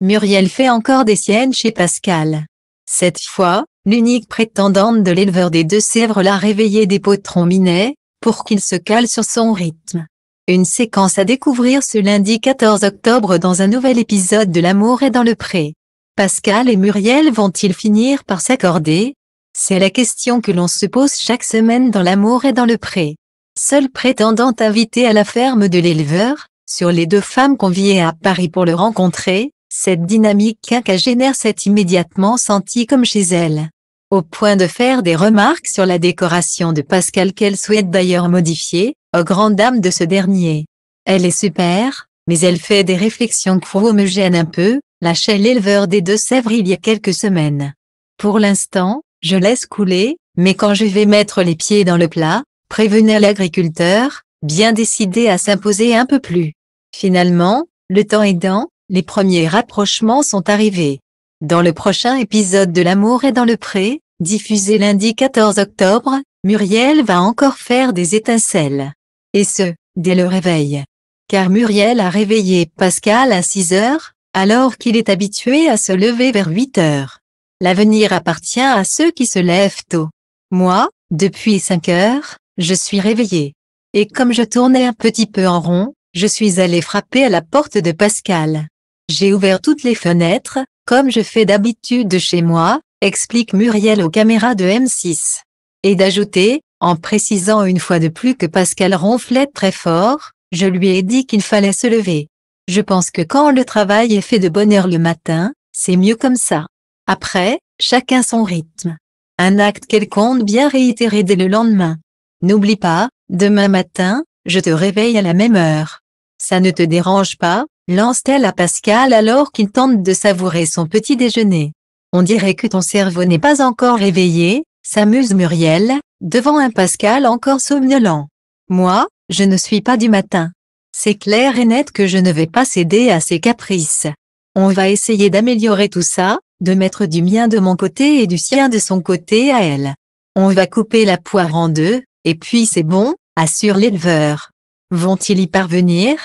Muriel fait encore des siennes chez Pascal. Cette fois, l'unique prétendante de l'éleveur des Deux-Sèvres l'a réveillé des potrons minets, pour qu'il se cale sur son rythme. Une séquence à découvrir ce lundi 14 octobre dans un nouvel épisode de L'amour est dans le pré. Pascal et Muriel vont-ils finir par s'accorder C'est la question que l'on se pose chaque semaine dans L'amour est dans le pré. Seule prétendante invitée à la ferme de l'éleveur, sur les deux femmes conviées à Paris pour le rencontrer, cette dynamique quinquagénaire s'est immédiatement sentie comme chez elle. Au point de faire des remarques sur la décoration de Pascal qu'elle souhaite d'ailleurs modifier, aux grandes dames de ce dernier. Elle est super, mais elle fait des réflexions qui me gêne un peu, lâchait l'éleveur des Deux-Sèvres il y a quelques semaines. Pour l'instant, je laisse couler, mais quand je vais mettre les pieds dans le plat, prévenait l'agriculteur, bien décidé à s'imposer un peu plus. Finalement, le temps aidant, les premiers rapprochements sont arrivés. Dans le prochain épisode de L'amour est dans le pré, diffusé lundi 14 octobre, Muriel va encore faire des étincelles. Et ce, dès le réveil. Car Muriel a réveillé Pascal à 6 heures, alors qu'il est habitué à se lever vers 8 heures. L'avenir appartient à ceux qui se lèvent tôt. Moi, depuis 5 heures, je suis réveillé. Et comme je tournais un petit peu en rond, je suis allé frapper à la porte de Pascal. J'ai ouvert toutes les fenêtres, comme je fais d'habitude chez moi, explique Muriel aux caméras de M6. Et d'ajouter, en précisant une fois de plus que Pascal ronflait très fort, je lui ai dit qu'il fallait se lever. Je pense que quand le travail est fait de bonne heure le matin, c'est mieux comme ça. Après, chacun son rythme. Un acte quelconque bien réitéré dès le lendemain. N'oublie pas, demain matin, je te réveille à la même heure. Ça ne te dérange pas lance-t-elle à Pascal alors qu'il tente de savourer son petit déjeuner. On dirait que ton cerveau n'est pas encore réveillé, s'amuse Muriel, devant un Pascal encore somnolent. Moi, je ne suis pas du matin. C'est clair et net que je ne vais pas céder à ses caprices. On va essayer d'améliorer tout ça, de mettre du mien de mon côté et du sien de son côté à elle. On va couper la poire en deux, et puis c'est bon, assure l'éleveur. Vont-ils y parvenir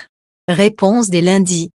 Réponse des lundis